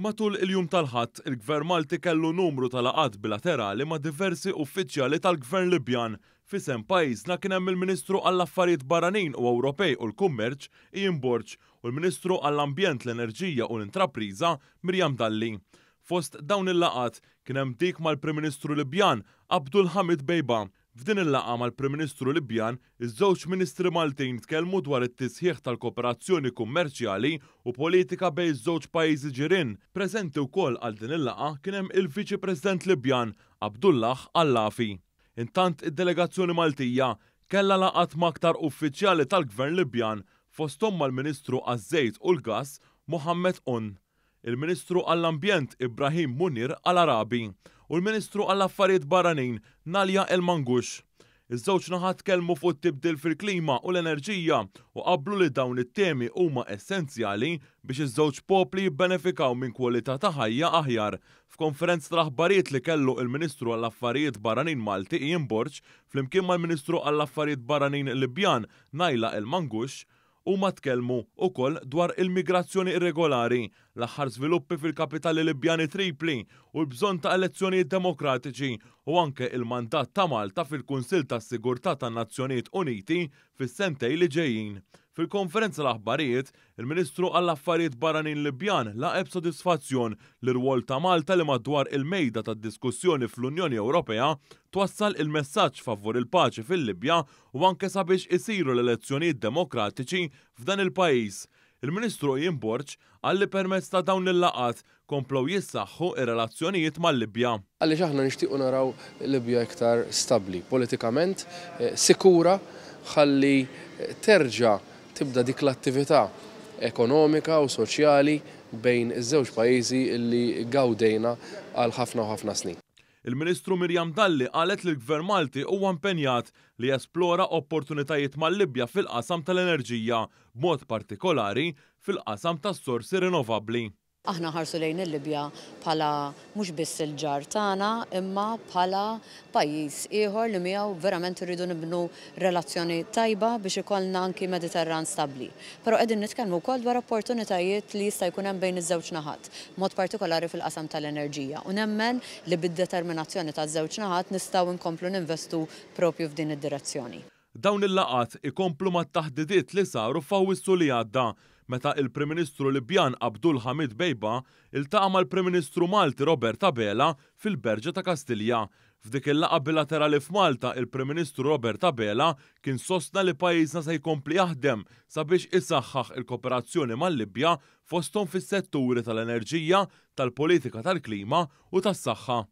Matul il-jum tal-ħadd, il-Gvern Malti kellu numru tal-laqat bilaterali ma' diversi uffiċjali tal-Gvern Libjan. Fisem pajjiżna kien hemm il-Ministru għall-Affarijiet Barranin u Ewropej u l-Kummerċ Ian Borċ, u l-Ministru għall-Ambjent l-Enerġija u l-Intrapriża Mirjam Dalli. Fost dawn il-laqat kien hemm dik mal-Prim Ministru Libjan Abdul Hamid Bejba F'din il-laqa mal-Prim Ministru Libjan, iż-żewġ ministri Maltin tkellmu dwar it-tisħiħ tal-kooperazzjoni kummerċjali u politika bejn iż-żewġ pajjiżi ġirien. Preżenti wkoll għal din il-laqa kien hemm il-Viċi President Libjan Abdullah Allafi. Intant id-delegazzjoni Maltija kella laqat maktar uffiċjali tal-Gvern Libjan fostom mal-Ministru għaż-żejt u l gass Mohammed Un il-Ministru għall-Ambjent Ibrahim Munir għal-Arabi u l-Ministru għall-Affarijiet Barranin Nalja El-Mangux. Iż-żewġ naħat kelmu fuq tibdil fil-klima u l-enerġija u qablu li dawn it-temi huma essenzjali biex iż-żewġ popli jibbenefikaw minn kwalità ta' ħajja aħjar. F'konferenz tal-aħbarijiet li kellu il-Ministru għall-Affarijiet Barranin Malti fl flimkien mal-Ministru għall-Affarijiet Barranin Libjan Najla El-Mangux u ma tkellmu koll dwar il-migrazzjoni irregolari, l-aħħar sviluppi fil-kapitali Libjani Tripli u l-bżonn ta' elezzjonijiet demokratiċi u anke il-mandat ta' Malta fil-Kunsil tas Sigurtà tan Nazzjonijiet Uniti fis-sentej li ġejjin. Fil-konferenza l-aħbarijiet, il-Ministru għall-Affarijiet Barranin Libjan laqeb sodisfazzjon l rwol ta' Malta li madwar il-mejda ta' diskussjoni fl-Unjoni Ewropea twassal il-messaġġ favur il-paċi fil-Libja u anke sabiex isiru l-elezzjonijiet demokratiċi f'dan il-pajjiż il-Ministru jimborċ għalli permezz ta' dawn il-laqat komplow jissaħħu ir-relazzjonijiet mal-Libja. Għalli xaħna nishtiqu naraw Libja iktar stabli politikament, eh, sikura, ħalli eh, terġa' tibda dik l-attività ekonomika u soċjali bejn iż-żewġ pajjiżi li gawdejna għal ħafna u ħafna snin. Il-Ministru Mirjam Dalli qalet li l-Gvern Malti huwa impenjat li jesplora opportunitajiet mal-Libja fil-qasam tal-enerġija, b'mod partikolari fil-qasam tas-sorsi rinnovabbli. Aħna ħarsu lejn il-Libja pala mhux biss il-ġar tagħna imma pala pajjiż iħor li miegħu verament irridu nibnu relazzjoni tajba biex ikollna anki Mediterran stabbli. Però qegħdin nitkellmu wkoll dwar opportunitajiet li jista' jkun hemm bejn iż-żewġ naħat, mod partikolari fil-qasam tal-enerġija. U nemmen li bid-determinazzjoni taż-żewġ naħat nistgħu nkomplu ninvestu propju f'din id-direzzjoni. Dawn il-laqat ikomplu mat-taħdidiet li saru f'awwissu li għadda meta il-Prim Ministru Libjan Abdul Hamid Bejba iltaqa' mal-Prim Ministru Malti Robert Abela fil-Berġa ta' Kastilja. F'dik il-laqa bilaterali f'Malta, il-Prim Ministru Robert Abela kien sostna li pajjiżna se jkompli jaħdem sabiex isaħħaħ il-kooperazzjoni mal-Libja fosthom fis-setturi tal-enerġija, tal-politika tal-klima u tas-saħħa.